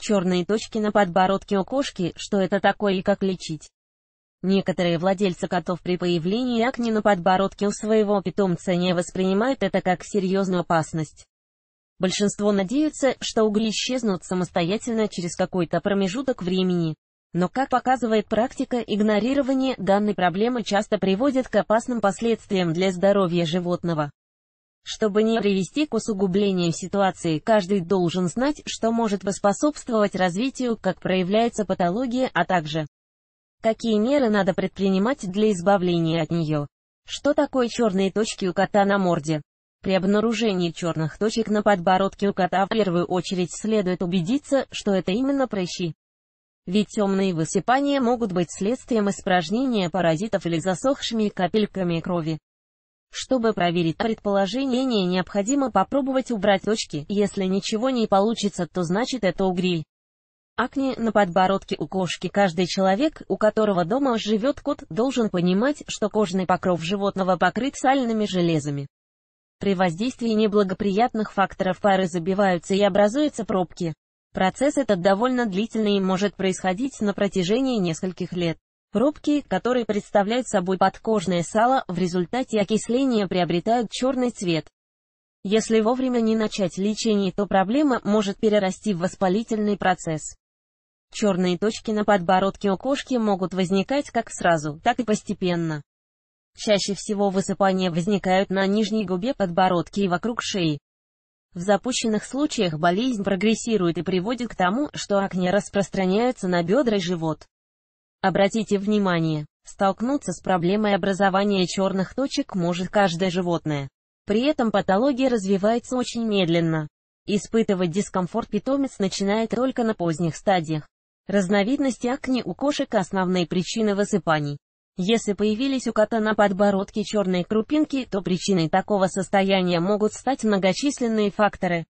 черные точки на подбородке у кошки, что это такое и как лечить. Некоторые владельцы котов при появлении акне на подбородке у своего питомца не воспринимают это как серьезную опасность. Большинство надеются, что угли исчезнут самостоятельно через какой-то промежуток времени. Но как показывает практика, игнорирование данной проблемы часто приводит к опасным последствиям для здоровья животного. Чтобы не привести к усугублению ситуации, каждый должен знать, что может поспособствовать развитию, как проявляется патология, а также какие меры надо предпринимать для избавления от нее. Что такое черные точки у кота на морде? При обнаружении черных точек на подбородке у кота в первую очередь следует убедиться, что это именно прыщи. Ведь темные высыпания могут быть следствием испражнения паразитов или засохшими капельками крови. Чтобы проверить предположение, необходимо попробовать убрать точки. Если ничего не получится, то значит это угриль. Акне на подбородке у кошки каждый человек, у которого дома живет кот, должен понимать, что кожный покров животного покрыт сальными железами. При воздействии неблагоприятных факторов пары забиваются и образуются пробки. Процесс этот довольно длительный и может происходить на протяжении нескольких лет. Пробки, которые представляют собой подкожное сало, в результате окисления приобретают черный цвет. Если вовремя не начать лечение, то проблема может перерасти в воспалительный процесс. Черные точки на подбородке у кошки могут возникать как сразу, так и постепенно. Чаще всего высыпания возникают на нижней губе подбородки и вокруг шеи. В запущенных случаях болезнь прогрессирует и приводит к тому, что акне распространяются на бедра и живот. Обратите внимание, столкнуться с проблемой образования черных точек может каждое животное. При этом патология развивается очень медленно. Испытывать дискомфорт питомец начинает только на поздних стадиях. Разновидности акне у кошек – основные причины высыпаний. Если появились у кота на подбородке черные крупинки, то причиной такого состояния могут стать многочисленные факторы.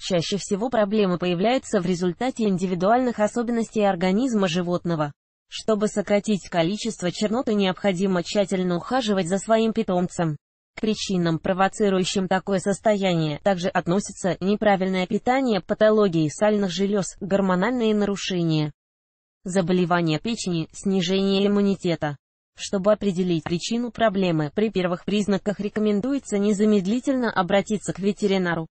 Чаще всего проблемы появляются в результате индивидуальных особенностей организма животного. Чтобы сократить количество черноты необходимо тщательно ухаживать за своим питомцем. К причинам, провоцирующим такое состояние, также относятся неправильное питание, патологии сальных желез, гормональные нарушения, заболевания печени, снижение иммунитета. Чтобы определить причину проблемы, при первых признаках рекомендуется незамедлительно обратиться к ветеринару.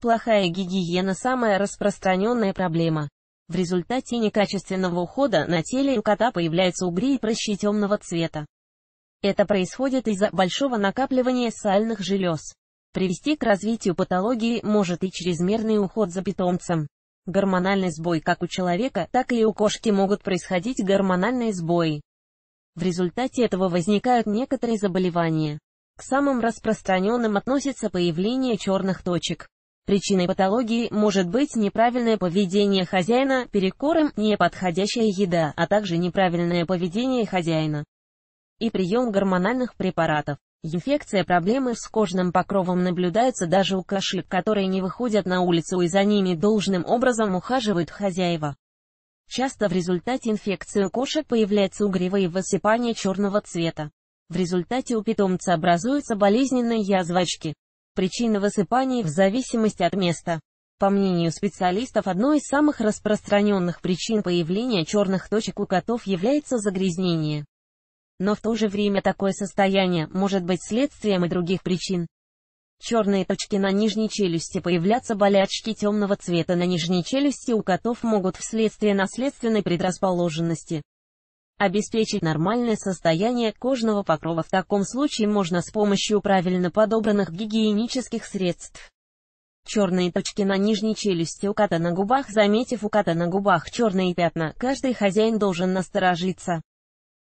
Плохая гигиена – самая распространенная проблема. В результате некачественного ухода на теле у кота появляются угри и прыщи темного цвета. Это происходит из-за большого накапливания сальных желез. Привести к развитию патологии может и чрезмерный уход за питомцем. Гормональный сбой как у человека, так и у кошки могут происходить гормональные сбои. В результате этого возникают некоторые заболевания. К самым распространенным относится появление черных точек. Причиной патологии может быть неправильное поведение хозяина, перекорм, неподходящая еда, а также неправильное поведение хозяина и прием гормональных препаратов. Инфекция проблемы с кожным покровом наблюдается даже у кошек, которые не выходят на улицу и за ними должным образом ухаживают хозяева. Часто в результате инфекции у кошек появляются угревые высыпания черного цвета. В результате у питомца образуются болезненные язвочки. Причина высыпаний в зависимости от места. По мнению специалистов, одной из самых распространенных причин появления черных точек у котов является загрязнение. Но в то же время такое состояние может быть следствием и других причин. Черные точки на нижней челюсти появляться болячки темного цвета на нижней челюсти у котов могут вследствие наследственной предрасположенности обеспечить нормальное состояние кожного покрова в таком случае можно с помощью правильно подобранных гигиенических средств. Черные точки на нижней челюсти у кота на губах Заметив у кота на губах черные пятна, каждый хозяин должен насторожиться.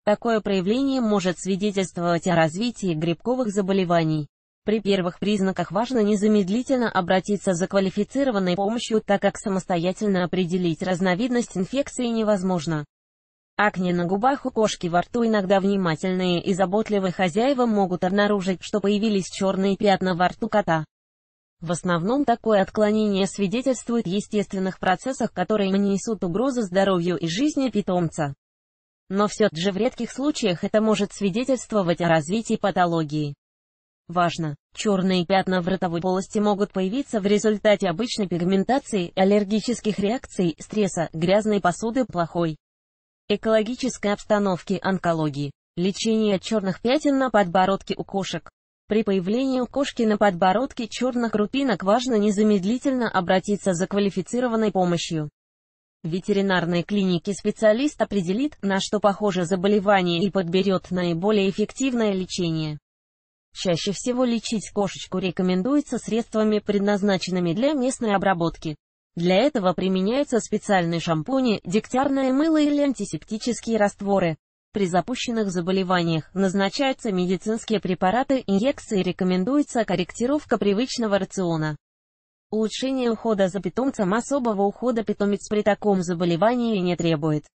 Такое проявление может свидетельствовать о развитии грибковых заболеваний. При первых признаках важно незамедлительно обратиться за квалифицированной помощью, так как самостоятельно определить разновидность инфекции невозможно. Акне на губах у кошки во рту иногда внимательные и заботливые хозяева могут обнаружить, что появились черные пятна во рту кота. В основном такое отклонение свидетельствует естественных процессах, которые несут угрозу здоровью и жизни питомца. Но все же в редких случаях это может свидетельствовать о развитии патологии. Важно! Черные пятна в ротовой полости могут появиться в результате обычной пигментации, аллергических реакций, стресса, грязной посуды, плохой экологической обстановки онкологии, лечение черных пятен на подбородке у кошек. При появлении у кошки на подбородке черных крупинок важно незамедлительно обратиться за квалифицированной помощью. ветеринарной клинике специалист определит, на что похоже заболевание и подберет наиболее эффективное лечение. Чаще всего лечить кошечку рекомендуется средствами, предназначенными для местной обработки. Для этого применяются специальные шампуни, дегтярное мыло или антисептические растворы. При запущенных заболеваниях назначаются медицинские препараты, инъекции и рекомендуется корректировка привычного рациона. Улучшение ухода за питомцем особого ухода питомец при таком заболевании не требует.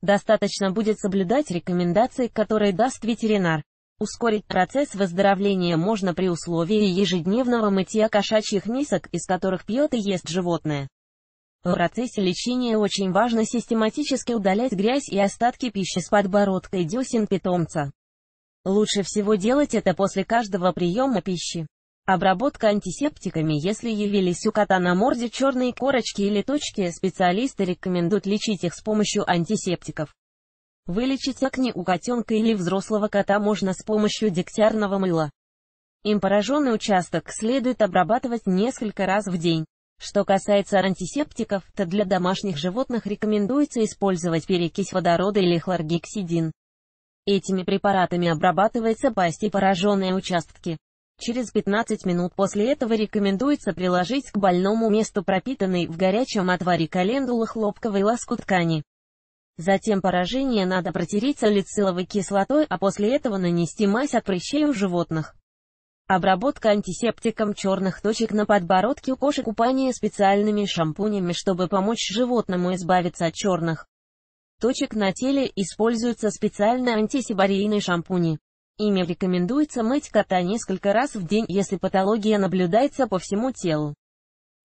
Достаточно будет соблюдать рекомендации, которые даст ветеринар. Ускорить процесс выздоровления можно при условии ежедневного мытья кошачьих мисок, из которых пьет и ест животное. В процессе лечения очень важно систематически удалять грязь и остатки пищи с подбородка и десен питомца. Лучше всего делать это после каждого приема пищи. Обработка антисептиками Если явились у кота на морде черные корочки или точки, специалисты рекомендуют лечить их с помощью антисептиков. Вылечить акне у котенка или взрослого кота можно с помощью дегтярного мыла. Им пораженный участок следует обрабатывать несколько раз в день. Что касается антисептиков, то для домашних животных рекомендуется использовать перекись водорода или хлоргексидин. Этими препаратами обрабатывается пасть и пораженные участки. Через 15 минут после этого рекомендуется приложить к больному месту пропитанный в горячем отваре календулы хлопковой лоскут ткани. Затем поражение надо протереть салициловой кислотой, а после этого нанести мазь от прыщей у животных. Обработка антисептиком черных точек на подбородке у кошек купание специальными шампунями, чтобы помочь животному избавиться от черных точек на теле, используются специальные антисибарийные шампуни. Ими рекомендуется мыть кота несколько раз в день, если патология наблюдается по всему телу.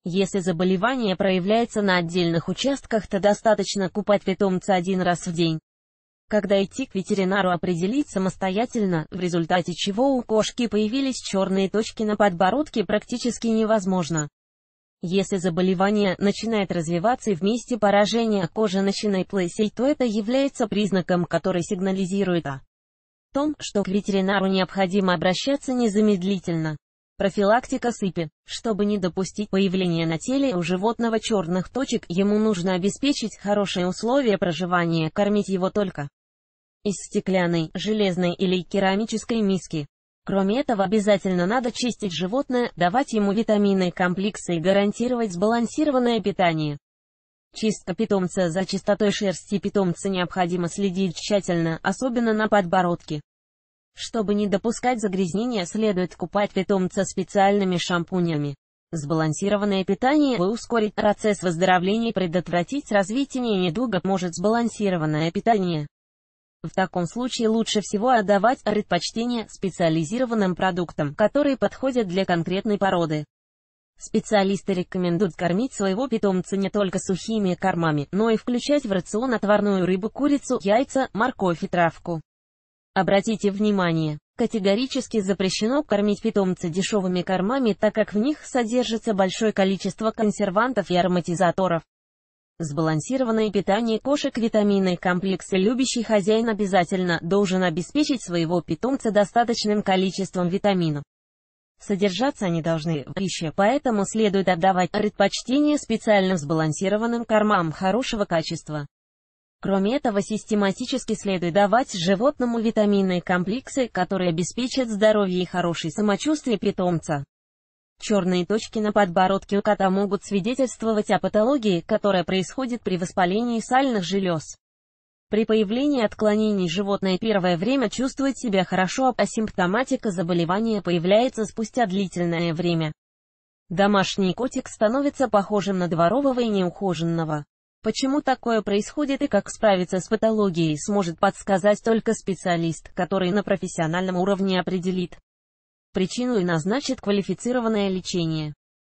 Если заболевание проявляется на отдельных участках, то достаточно купать питомца один раз в день. Когда идти к ветеринару определить самостоятельно, в результате чего у кошки появились черные точки на подбородке практически невозможно. Если заболевание начинает развиваться и вместе поражения кожи начинает лысеть, то это является признаком, который сигнализирует о том, что к ветеринару необходимо обращаться незамедлительно. Профилактика сыпи. Чтобы не допустить появления на теле у животного черных точек, ему нужно обеспечить хорошие условия проживания, кормить его только из стеклянной, железной или керамической миски. Кроме этого, обязательно надо чистить животное, давать ему витамины, комплексы и гарантировать сбалансированное питание. Чистка питомца за чистотой шерсти питомца необходимо следить тщательно, особенно на подбородке. Чтобы не допускать загрязнения, следует купать питомца специальными шампунями. Сбалансированное питание вы ускорить процесс выздоровления и предотвратить развитие недуга может сбалансированное питание. В таком случае лучше всего отдавать предпочтение специализированным продуктам, которые подходят для конкретной породы. Специалисты рекомендуют кормить своего питомца не только сухими кормами, но и включать в рацион отварную рыбу, курицу, яйца, морковь и травку. Обратите внимание, категорически запрещено кормить питомца дешевыми кормами, так как в них содержится большое количество консервантов и ароматизаторов. Сбалансированное питание кошек витаминный комплексы любящий хозяин обязательно должен обеспечить своего питомца достаточным количеством витаминов. Содержаться они должны в пище, поэтому следует отдавать предпочтение специально сбалансированным кормам хорошего качества. Кроме этого, систематически следует давать животному витаминные комплексы, которые обеспечат здоровье и хорошее самочувствие питомца. Черные точки на подбородке у кота могут свидетельствовать о патологии, которая происходит при воспалении сальных желез. При появлении отклонений животное первое время чувствует себя хорошо, а симптоматика заболевания появляется спустя длительное время. Домашний котик становится похожим на дворового и неухоженного. Почему такое происходит и как справиться с патологией сможет подсказать только специалист, который на профессиональном уровне определит причину и назначит квалифицированное лечение.